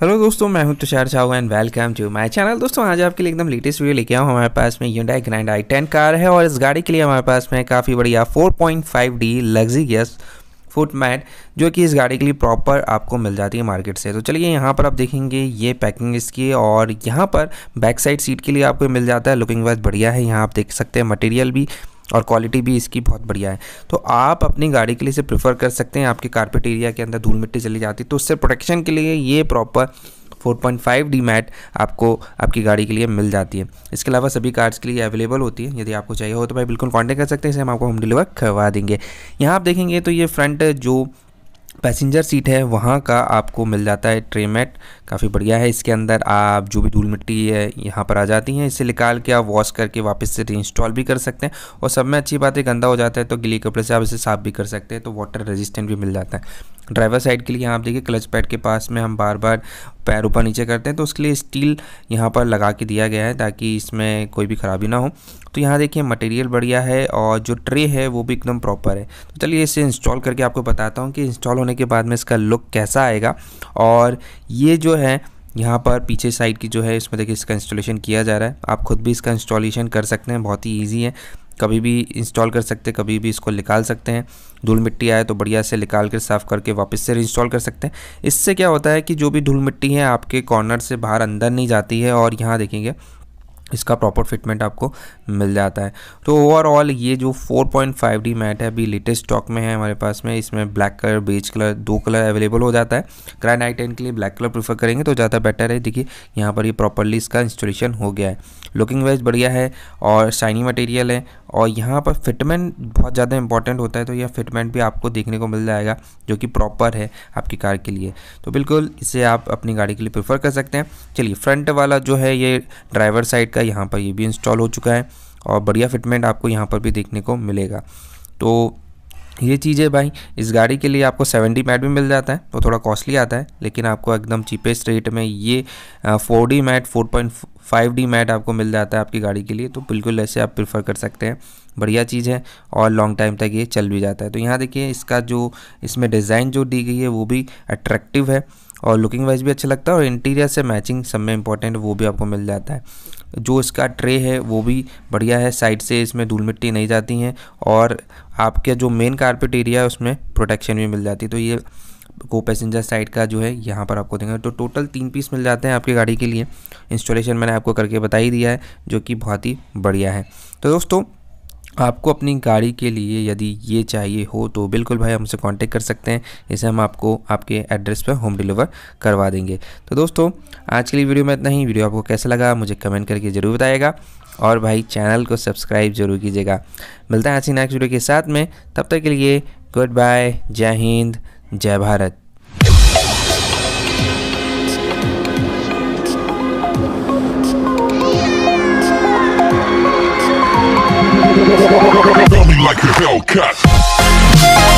Hello दोस्तों मैं हूं Tushar Chahu and welcome to my channel दोस्तों आज आपके लिए एकदम लेटेस्ट वीडियो लेके आऊँ हमारे पास में Hyundai grand I ten car है और इस गाड़ी के लिए हमारे पास में काफ़ी बढ़िया 4.5 डी लग्जीरियस फुट मैट जो कि इस गाड़ी के लिए प्रॉपर आपको मिल जाती है मार्केट से तो चलिए यहाँ पर आप देखेंगे ये पैकिंग इसकी और यहाँ पर बैक साइड सीट के लिए आपको मिल जाता है लुकिंग वाइज बढ़िया है यहाँ आप देख सकते हैं मटेरियल भी और क्वालिटी भी इसकी बहुत बढ़िया है तो आप अपनी गाड़ी के लिए इसे प्रेफर कर सकते हैं आपके कारपेट एरिया के अंदर धूल मिट्टी चली जाती है तो उससे प्रोटेक्शन के लिए ये प्रॉपर 4.5 डी मैट आपको आपकी गाड़ी के लिए मिल जाती है इसके अलावा सभी कार्स के लिए अवेलेबल होती है यदि आपको चाहिए हो तो भाई बिल्कुल कॉन्टैक्ट कर सकते हैं इसे हम आपको होम डिलीवर करवा देंगे यहाँ आप देखेंगे तो ये फ्रंट जो पैसेंजर सीट है वहाँ का आपको मिल जाता है ट्रे काफ़ी बढ़िया है इसके अंदर आप जो भी धूल मिट्टी है यहाँ पर आ जाती हैं इसे निकाल के आप वॉश करके वापस से रीइंस्टॉल भी कर सकते हैं और सब में अच्छी बात है गंदा हो जाता है तो गिली कपड़े से आप इसे साफ़ भी कर सकते हैं तो वाटर रेजिस्टेंट भी मिल जाता है ड्राइवर साइड के लिए यहाँ आप देखिए क्लच पैड के पास में हम बार बार पैर ऊपर नीचे करते हैं तो उसके लिए स्टील यहाँ पर लगा के दिया गया है ताकि इसमें कोई भी ख़राबी ना हो तो यहाँ देखिए मटेरियल बढ़िया है और जो ट्रे है वो भी एकदम प्रॉपर है तो चलिए इसे इंस्टॉल करके आपको बताता हूँ कि इंस्टॉल होने के बाद में इसका लुक कैसा आएगा और ये जो है यहाँ पर पीछे साइड की जो है इसमें देखिए इसका इंस्टॉलेशन किया जा रहा है आप खुद भी इसका इंस्टॉलेशन कर सकते हैं बहुत ही ईजी है कभी भी इंस्टॉल कर सकते हैं कभी भी इसको निकाल सकते हैं धूल मिट्टी आए तो बढ़िया से निकाल कर साफ़ करके वापस से इंस्टॉल कर सकते हैं इससे क्या होता है कि जो भी धूल मिट्टी है आपके कॉर्नर से बाहर अंदर नहीं जाती है और यहाँ देखेंगे इसका प्रॉपर फिटमेंट आपको मिल जाता है तो ओवरऑल ये जो 4.5D मैट है अभी लेटेस्ट स्टॉक में है हमारे पास में इसमें ब्लैक कलर बेज कलर दो कलर अवेलेबल हो जाता है क्राइन आई टेन के लिए ब्लैक कलर प्रीफर करेंगे तो ज़्यादा बेटर है देखिए यहाँ पर ये प्रॉपरली इसका इंस्टॉलेशन हो गया है लुकिंग वाइज बढ़िया है और शाइनी मटेरियल है और यहाँ पर फिटमेंट बहुत ज़्यादा इंपॉर्टेंट होता है तो यह फिटमेंट भी आपको देखने को मिल जाएगा जो कि प्रॉपर है आपकी कार के लिए तो बिल्कुल इसे आप अपनी गाड़ी के लिए प्रेफर कर सकते हैं चलिए फ्रंट वाला जो है ये ड्राइवर साइड का यहाँ पर ये भी इंस्टॉल हो चुका है और बढ़िया फिटमेंट आपको यहाँ पर भी देखने को मिलेगा तो ये चीज़ें भाई इस गाड़ी के लिए आपको 70 मैट भी मिल जाता है वो थोड़ा कॉस्टली आता है लेकिन आपको एकदम चीपेस्ट रेट में ये four D mat four point five D mat आपको मिल जाता है आपकी गाड़ी के लिए तो बिल्कुल ऐसे आप प्रिफर कर सकते हैं बढ़िया चीज़ है और लॉन्ग टाइम तक ये चल भी जाता है तो यहाँ देखिए इसका जो इसमें डिज़ाइन जो दी गई है वो भी अट्रैक्टिव है और लुकिंग वाइज भी अच्छा लगता है और इंटीरियर से मैचिंग सब में इंपॉर्टेंट वो भी आपको मिल जाता है जो इसका ट्रे है वो भी बढ़िया है साइड से इसमें धूल मिट्टी नहीं जाती हैं और आपके जो मेन कारपेट एरिया है उसमें प्रोटेक्शन भी मिल जाती है तो ये को पैसेंजर साइड का जो है यहाँ पर आपको देंगे तो टोटल तीन पीस मिल जाते हैं आपकी गाड़ी के लिए इंस्टॉलेशन मैंने आपको करके बता ही दिया है जो कि बहुत ही बढ़िया है तो दोस्तों आपको अपनी गाड़ी के लिए यदि ये चाहिए हो तो बिल्कुल भाई हमसे कांटेक्ट कर सकते हैं इसे हम आपको आपके एड्रेस पर होम डिलीवर करवा देंगे तो दोस्तों आज के लिए वीडियो में इतना ही वीडियो आपको कैसा लगा मुझे कमेंट करके ज़रूर बताएगा और भाई चैनल को सब्सक्राइब जरूर कीजिएगा मिलता है ऐसी नेक्स्ट वीडियो के साथ में तब तक के लिए गुड बाय जय हिंद जय भारत like a Hellcat.